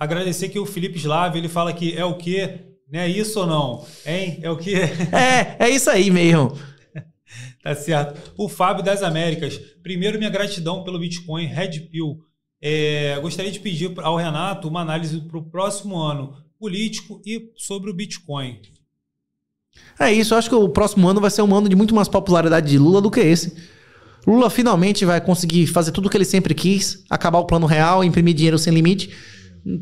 Agradecer que o Felipe Slave, ele fala que é o quê? Não é isso ou não? Hein? É o quê? É, é isso aí mesmo. tá certo. O Fábio das Américas. Primeiro, minha gratidão pelo Bitcoin Red Pill. É, gostaria de pedir ao Renato uma análise para o próximo ano político e sobre o Bitcoin. É isso, eu acho que o próximo ano vai ser um ano de muito mais popularidade de Lula do que esse. Lula finalmente vai conseguir fazer tudo o que ele sempre quis, acabar o plano real, imprimir dinheiro sem limite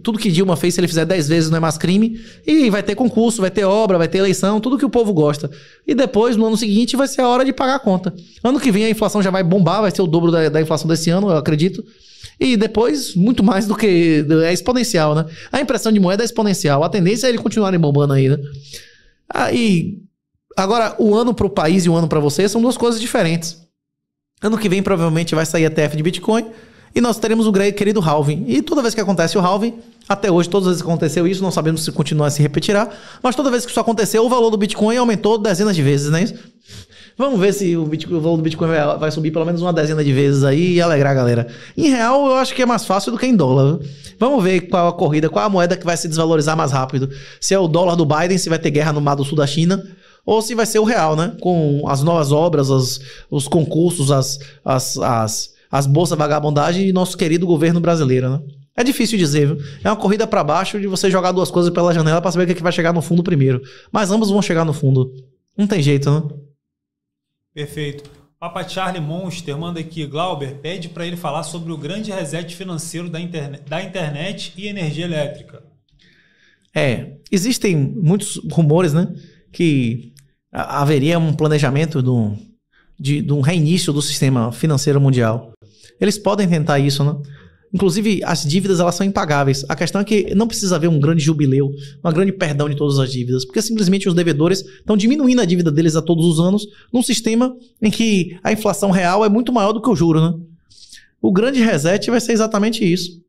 tudo que Dilma fez, se ele fizer 10 vezes, não é mais crime. E vai ter concurso, vai ter obra, vai ter eleição, tudo que o povo gosta. E depois, no ano seguinte, vai ser a hora de pagar a conta. Ano que vem a inflação já vai bombar, vai ser o dobro da, da inflação desse ano, eu acredito. E depois, muito mais do que. É exponencial, né? A impressão de moeda é exponencial. A tendência é ele continuarem bombando aí, né? Aí. Ah, agora, o ano para o país e o ano para você são duas coisas diferentes. Ano que vem provavelmente vai sair a TF de Bitcoin e nós teremos o querido halving. E toda vez que acontece o halving, até hoje, todas as vezes que aconteceu isso, não sabemos se continuar a se repetirá, mas toda vez que isso aconteceu, o valor do Bitcoin aumentou dezenas de vezes, né? Vamos ver se o, Bitcoin, o valor do Bitcoin vai, vai, subir pelo menos uma dezena de vezes aí e alegrar a galera. Em real, eu acho que é mais fácil do que em dólar. Vamos ver qual a corrida, qual a moeda que vai se desvalorizar mais rápido. Se é o dólar do Biden, se vai ter guerra no mar do sul da China, ou se vai ser o real, né? Com as novas obras, as, os concursos, as, as, as as bolsas vagabundagem e nosso querido governo brasileiro, né? É difícil dizer, viu? É uma corrida para baixo de você jogar duas coisas pela janela para saber o que, é que vai chegar no fundo primeiro. Mas ambos vão chegar no fundo. Não tem jeito, né? Perfeito. Papa Charlie Monster manda aqui, Glauber, pede para ele falar sobre o grande reset financeiro da, interne da internet e energia elétrica. É, existem muitos rumores, né? Que haveria um planejamento do, de, de um reinício do sistema financeiro mundial. Eles podem tentar isso, né? Inclusive, as dívidas elas são impagáveis. A questão é que não precisa haver um grande jubileu, uma grande perdão de todas as dívidas, porque simplesmente os devedores estão diminuindo a dívida deles a todos os anos num sistema em que a inflação real é muito maior do que o juro, né? O grande reset vai ser exatamente isso.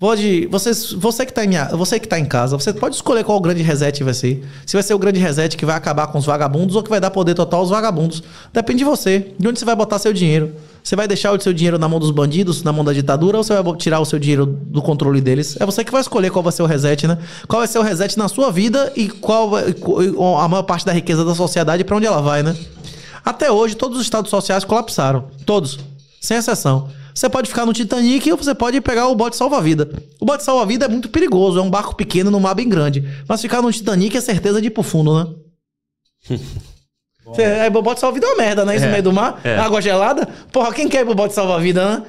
Pode, você, você que está em, você que tá em casa, você pode escolher qual o grande reset vai ser. Se vai ser o grande reset que vai acabar com os vagabundos ou que vai dar poder total aos vagabundos. Depende de você, de onde você vai botar seu dinheiro. Você vai deixar o seu dinheiro na mão dos bandidos, na mão da ditadura, ou você vai tirar o seu dinheiro do controle deles? É você que vai escolher qual vai ser o reset, né? Qual vai ser o reset na sua vida e qual a maior parte da riqueza da sociedade para onde ela vai, né? Até hoje, todos os estados sociais colapsaram. Todos. Sem exceção. Você pode ficar no Titanic ou você pode pegar o bote salva-vida. O bote salva-vida é muito perigoso, é um barco pequeno num mar bem grande. Mas ficar no Titanic é certeza de ir pro fundo, né? Cê, é, bote salva-vida é uma merda, né? Isso é, no meio do mar, é. água gelada. Porra, quem quer ir pro bote salva-vida, né?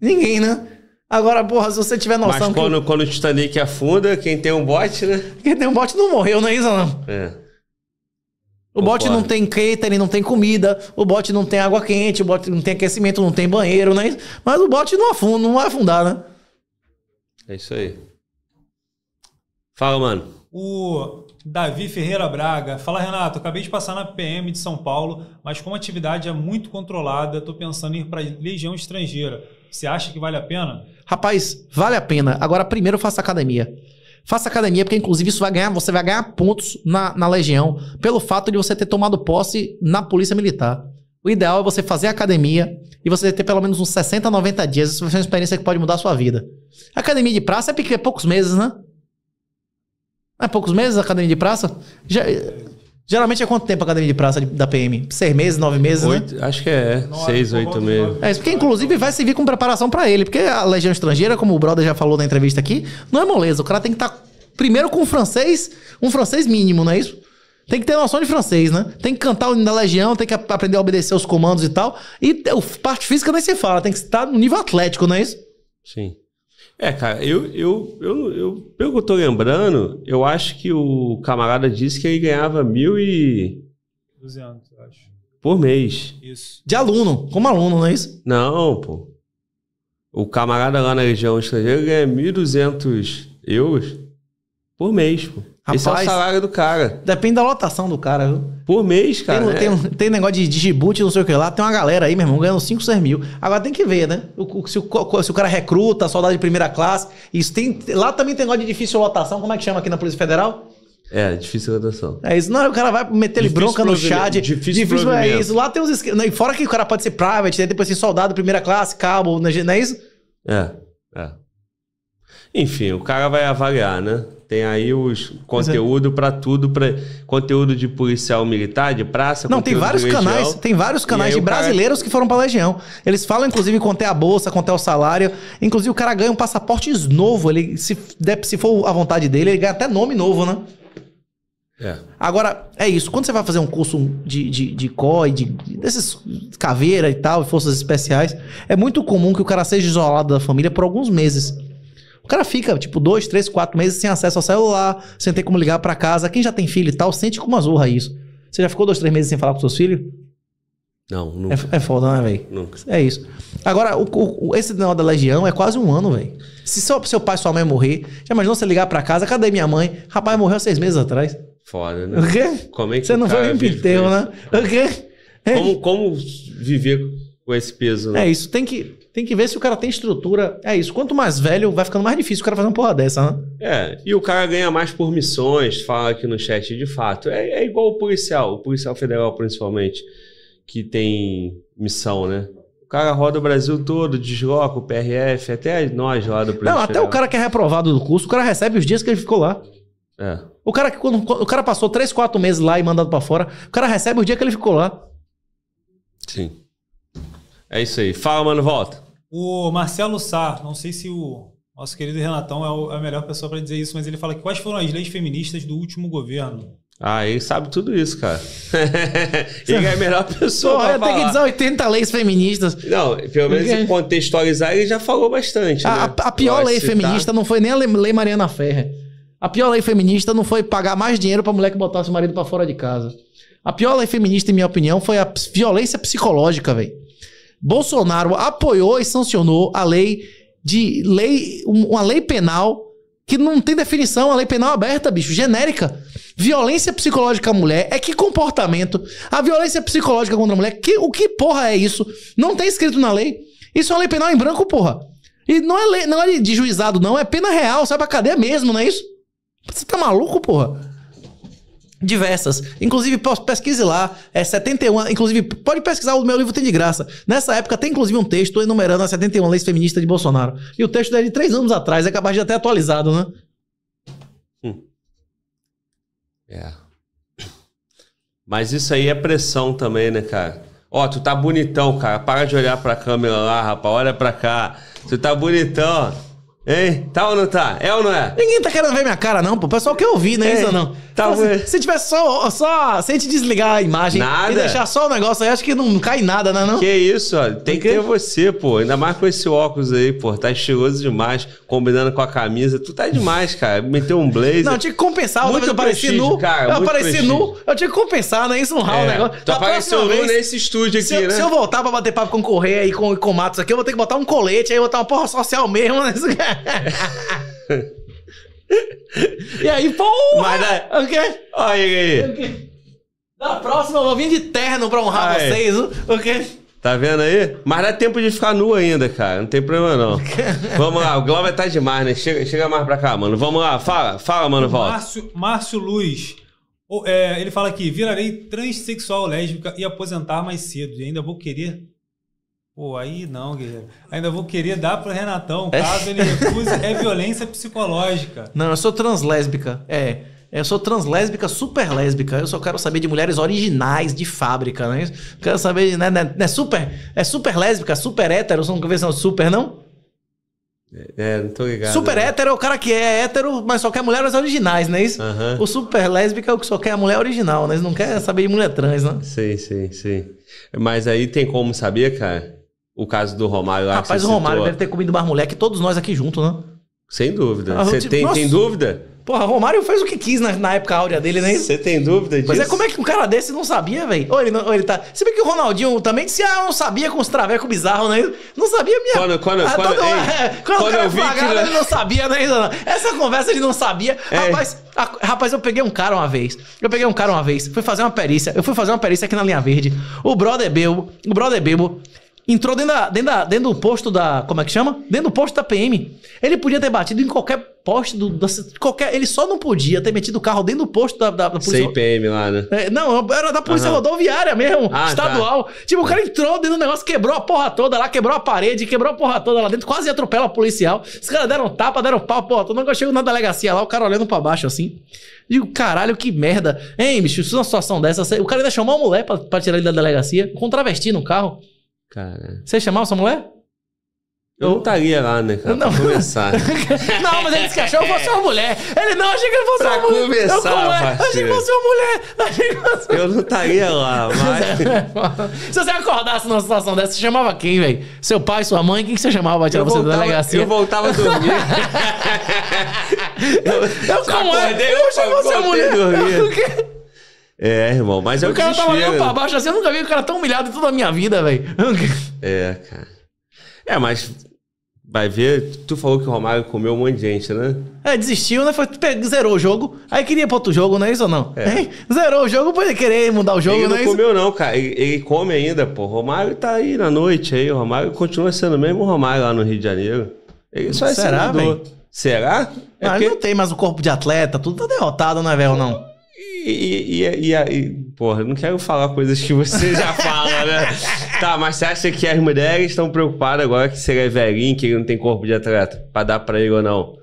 Ninguém, né? Agora, porra, se você tiver noção. Mas quando, que... quando o Titanic afunda, quem tem um bote, né? Quem tem um bote não morreu, não é isso, não? É. O bot não tem creta, ele não tem comida, o bot não tem água quente, o bot não tem aquecimento, não tem banheiro, né? Mas o bot não afunda, não vai afundar, né? É isso aí. Fala, mano. O Davi Ferreira Braga. Fala, Renato. Acabei de passar na PM de São Paulo, mas como a atividade é muito controlada, estou pensando em ir para Legião Estrangeira. Você acha que vale a pena? Rapaz, vale a pena. Agora, primeiro faça academia. Faça academia, porque inclusive isso vai ganhar, você vai ganhar pontos na, na legião pelo fato de você ter tomado posse na polícia militar. O ideal é você fazer academia e você ter pelo menos uns 60, 90 dias. Isso vai ser uma experiência que pode mudar a sua vida. Academia de praça é, pequeno, é poucos meses, né? é poucos meses a academia de praça? Já, Geralmente é quanto tempo a academia de praça da PM? Seis meses, nove meses? Né? Oito, né? acho que é. Nove, seis, oito meses. É isso, porque inclusive vai servir com preparação para ele. Porque a Legião Estrangeira, como o brother já falou na entrevista aqui, não é moleza. O cara tem que estar tá, primeiro com o francês, um francês mínimo, não é isso? Tem que ter noção de francês, né? Tem que cantar o hino da Legião, tem que aprender a obedecer os comandos e tal. E parte física nem se fala, tem que estar no nível atlético, não é isso? Sim. É, cara, eu, eu, eu, eu, pelo que eu tô lembrando, eu acho que o camarada disse que ele ganhava mil e. 200, eu acho. Por mês. Isso. De aluno, como aluno, não é isso? Não, pô. O camarada lá na região estrangeira ganha 1.200 euros por mês, pô. Rapaz, Esse é o salário do cara. Depende da lotação do cara, viu? Por mês, cara. Tem, né? tem, tem negócio de digibut, não sei o que lá. Tem uma galera aí, meu irmão, ganhando 5, 6 mil. Agora tem que ver, né? O, se, o, se o cara recruta, soldado de primeira classe. Isso tem, lá também tem negócio de difícil lotação. Como é que chama aqui na Polícia Federal? É, difícil lotação. É isso. Não, o cara vai meter ele bronca no chat. Difícil, difícil é isso. Lá tem uns esquemas. fora que o cara pode ser private, né? depois ser assim, soldado soldado, primeira classe, cabo, né, não é isso? É, é. Enfim, o cara vai avaliar, né? Tem aí é. os conteúdo para tudo, para conteúdo de policial militar, de praça. Não, tem vários canais, tem vários canais de brasileiros cara... que foram para legião. Eles falam inclusive quanto é a bolsa, quanto é o salário. Inclusive o cara ganha um passaporte novo. Ele se se for a vontade dele, ele ganha até nome novo, né? É. Agora, é isso. Quando você vai fazer um curso de, de, de COI, de, desses caveira e tal, forças especiais, é muito comum que o cara seja isolado da família por alguns meses. O cara fica, tipo, dois, três, quatro meses sem acesso ao celular, sem ter como ligar para casa. Quem já tem filho e tal, sente como azurra isso. Você já ficou dois, três meses sem falar com seus filhos? Não, nunca. É, é foda, né, velho? Nunca. É isso. Agora, o, o, esse negócio da legião é quase um ano, velho. Se seu, seu pai e sua mãe morrer, já imaginou você ligar para casa, cadê minha mãe? Rapaz, morreu seis meses atrás. Foda, né? O quê? Como é que Você não foi um pinteu, né? O quê? Como, como viver com esse peso, né? É isso, tem que. Tem que ver se o cara tem estrutura. É isso. Quanto mais velho, vai ficando mais difícil o cara fazer uma porra dessa, né? É. E o cara ganha mais por missões, fala aqui no chat, de fato. É, é igual o policial, o policial federal principalmente, que tem missão, né? O cara roda o Brasil todo, desloca o PRF, até nós roda o Polícia Não, até o cara que é reprovado do curso, o cara recebe os dias que ele ficou lá. É. O cara que quando, o cara passou 3, 4 meses lá e mandado para fora, o cara recebe o dia que ele ficou lá. Sim. É isso aí. Fala, mano, volta. O Marcelo Sá, não sei se o nosso querido Renatão é, é a melhor pessoa para dizer isso, mas ele fala que quais foram as leis feministas do último governo? Ah, ele sabe tudo isso, cara. ele é a melhor pessoa. tem que dizer 80 leis feministas. Não, pelo menos Porque... contextualizar, ele já falou bastante. A, né? a, a pior lei citar. feminista tá- não foi nem a lei Mariana Ferreira. A pior lei feminista não foi pagar mais dinheiro pra mulher que botasse o marido para fora de casa. A pior lei feminista, em minha opinião, foi a violência psicológica, velho. Bolsonaro apoiou e sancionou a lei de lei, uma lei penal que não tem definição, a lei penal aberta, bicho, genérica. Violência psicológica à mulher é que comportamento? A violência psicológica contra a mulher, que, o que porra é isso? Não tem escrito na lei. Isso é uma lei penal em branco, porra. E não é lei, não é de juizado, não, é pena real, sai pra cadeia mesmo, não é isso? Você tá maluco, porra? diversas. Inclusive, pesquise lá, é 71, inclusive, pode pesquisar, o meu livro tem de graça. Nessa época tem inclusive um texto enumerando as 71 leis feministas de Bolsonaro. E o texto é de três anos atrás, é capaz de até atualizado, né? Hum. É. Mas isso aí é pressão também, né, cara? Ó, tu tá bonitão, cara. Para de olhar pra câmera lá, rapaz. Olha pra cá. Tu tá bonitão, Hein? Tá ou não tá? É ou não é? Ninguém tá querendo ver minha cara, não, pô. O pessoal quer ouvir, né? Isso ou não? Tá, se tiver só, só. Se a gente desligar a imagem nada. e deixar só o negócio aí, acho que não, não cai nada, né? Não? Que isso, ó. Tem que ter você, pô. Ainda mais com esse óculos aí, pô. Tá estiloso demais, combinando com a camisa. Tu tá demais, cara. Meteu um blazer. Não, eu tinha que compensar. Muito eu apareci nu. Cara, eu apareci nu. Eu tinha que compensar, né? Isso não rala é. o negócio. Tu da apareceu nu nesse estúdio aqui, se eu, né? Se eu voltar pra bater papo com o Correia e com, com o Matos aqui, eu vou ter que botar um colete, aí botar uma porra social mesmo. Né? E aí, porra! Mas, né? O quê? Olha aí. Na próxima eu vou vir de terno pra honrar Ai. vocês. O quê? Tá vendo aí? Mas dá é tempo de ficar nu ainda, cara. Não tem problema, não. Vamos lá, o Glauber tá demais, né? Chega, chega mais pra cá, mano. Vamos lá, fala, fala, mano, volta. Márcio, Márcio Luz. é, ele fala aqui: virarei transexual lésbica e aposentar mais cedo. E ainda vou querer Pô, aí não, Guilherme. Ainda vou querer dar pro Renatão, é. caso ele recuse, é violência psicológica. Não, eu sou translésbica. É. é. Eu sou translésbica, super lésbica. Eu só quero saber de mulheres originais de fábrica, né? Quero saber, né? né, né super, é super lésbica, super hétero. Você nunca super, não? É, é, não tô ligado. Super né? hétero é o cara que é hétero, mas só quer mulheres originais, não é isso? Uhum. O super lésbica é o que só quer a mulher original, né? Eles não quer saber de mulher trans, né? Sim, sim, sim. Mas aí tem como saber, cara? o caso do Romário lá. Rapaz, o Romário citou. deve ter comido mais moleque, todos nós aqui junto, né? Sem dúvida. Ah, você tipo, tem, tem dúvida? Porra, Romário fez o que quis na, na época áurea dele, né? Você tem dúvida disso? Mas é como é que um cara desse não sabia, velho? Ou, ou, ele tá. Se que o Ronaldinho também disse, ah, não sabia com os travecos bizarros, né? Não sabia minha. Quando, quando, ah, quando, ei, quando, quando eu vi pagado, é- ele não sabia, né? Essa conversa ele não sabia. É. Rapaz, a... rapaz, eu peguei um cara uma vez. Eu peguei um cara uma vez. Fui fazer uma perícia. Eu fui fazer uma perícia aqui na linha verde. O brother Bebo, o brother Bebo, entrou dentro, da, dentro, da, dentro do posto da. Como é que chama? Dentro do posto da PM. Ele podia ter batido em qualquer posto do. Da, qualquer, ele só não podia ter metido o carro dentro do posto da, da, da polícia. lá, né? É, não, era da polícia uhum. rodoviária mesmo, ah, tá. estadual. Tá. Tipo, o cara entrou dentro do negócio, quebrou a porra toda lá, quebrou a parede, quebrou a porra toda lá dentro, quase atropela o policial. Os caras deram tapa, deram pau, porra toda. Eu chego na delegacia lá, o cara olhando pra baixo assim. Digo, caralho, que merda. Hein, bicho, se uma situação dessa, o cara ainda chamou uma mulher pra, pra tirar ele da delegacia, com um travesti no carro. Cara. Você chamava sua mulher? Eu não estaria lá, né, cara? Não. Pra começar. não, mas ele disse que achou que fosse uma mulher. Ele não, achei que ele fosse pra uma mulher. começar, eu, é? Achei que fosse uma mulher. Achei que fosse... Eu não estaria lá, mas... Se você acordasse numa situação dessa, você chamava quem, velho? Seu pai, sua mãe? Quem que você chamava pra tirar você voltava, da delegacia? Eu voltava a dormir. eu, eu como é? acordei, é? Eu, eu chamava sua mulher. Dormir. É, irmão, mas eu o cara tava olhando pra baixo assim, eu nunca vi o cara tão humilhado em toda a minha vida, velho. É, cara. É, mas vai ver, tu falou que o Romário comeu um monte de gente, né? É, desistiu, né? Foi, zerou o jogo, aí queria pra outro jogo, não é isso ou não? É. Hein? Zerou o jogo pra ele querer mudar o jogo, ele não, não é comeu isso? não, cara. Ele, ele, come ainda, pô. O Romário tá aí na noite aí, o Romário continua sendo o mesmo Romário lá no Rio de Janeiro. Ele só é Será, senador. Será? É mas porque... não tem mais o corpo de atleta, tudo tá derrotado, né, velho, não? E, e, e, e, porra, eu não quero falar coisas que você já fala, né? tá, mas você acha que as mulheres estão preocupadas agora que você é velhinho, que ele não tem corpo de atleta, pra dar pra ele ou não?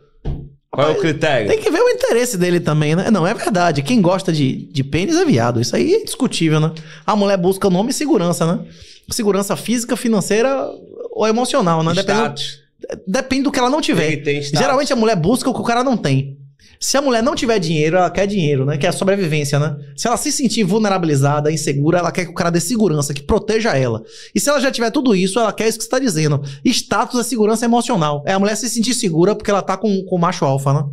Qual é o critério? Tem que ver o interesse dele também, né? Não, é verdade. Quem gosta de, de pênis é viado. Isso aí é discutível, né? A mulher busca nome e segurança, né? Segurança física, financeira ou emocional, né? Depende, depende do que ela não tiver. Geralmente a mulher busca o que o cara não tem. Se a mulher não tiver dinheiro, ela quer dinheiro, né? Que é a sobrevivência, né? Se ela se sentir vulnerabilizada, insegura, ela quer que o cara dê segurança, que proteja ela. E se ela já tiver tudo isso, ela quer isso que você tá dizendo. Status é segurança emocional. É a mulher se sentir segura porque ela tá com o macho alfa, né?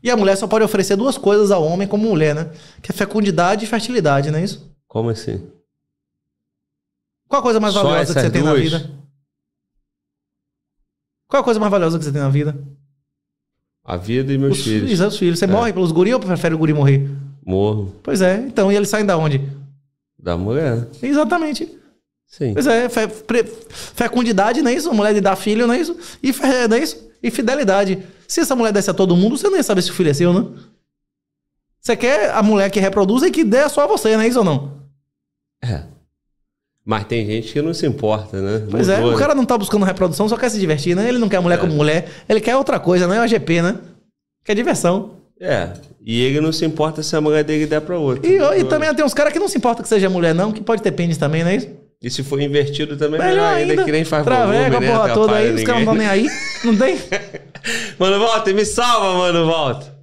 E a mulher só pode oferecer duas coisas ao homem como mulher, né? Que é fecundidade e fertilidade, não é isso? Como assim? Qual a coisa mais valiosa que você duas? tem na vida? Qual a coisa mais valiosa que você tem na vida? a vida e meus os filhos. Os filhos. Você é. morre pelos guri ou prefere o guri morrer? Morro. Pois é. Então, e eles saem da onde? Da mulher. Né? Exatamente. Sim. Pois é. Fe, pre, fecundidade, não é isso? Mulher de dar filho, não é isso? E, fe, é, não é isso? e fidelidade. Se essa mulher desse a todo mundo, você nem saber se o filho é seu, né? Você quer a mulher que reproduz e que dê só a você, não é isso ou não? É. Mas tem gente que não se importa, né? Pois é, Mudou, é, o né? cara não tá buscando reprodução, só quer se divertir, né? Ele não quer mulher é. como mulher, ele quer outra coisa, não é o AGP, né? Quer diversão. É, e ele não se importa se a mulher dele der pra outra. E, né? e também tem uns caras que não se importa que seja mulher, não, que pode ter pênis também, não é isso? E se for invertido também, melhor, melhor ainda, ainda que nem faz Traveca, é, a né? porra né? toda aí, ninguém. os caras não estão nem aí, não tem? mano, volta, me salva, mano, volta.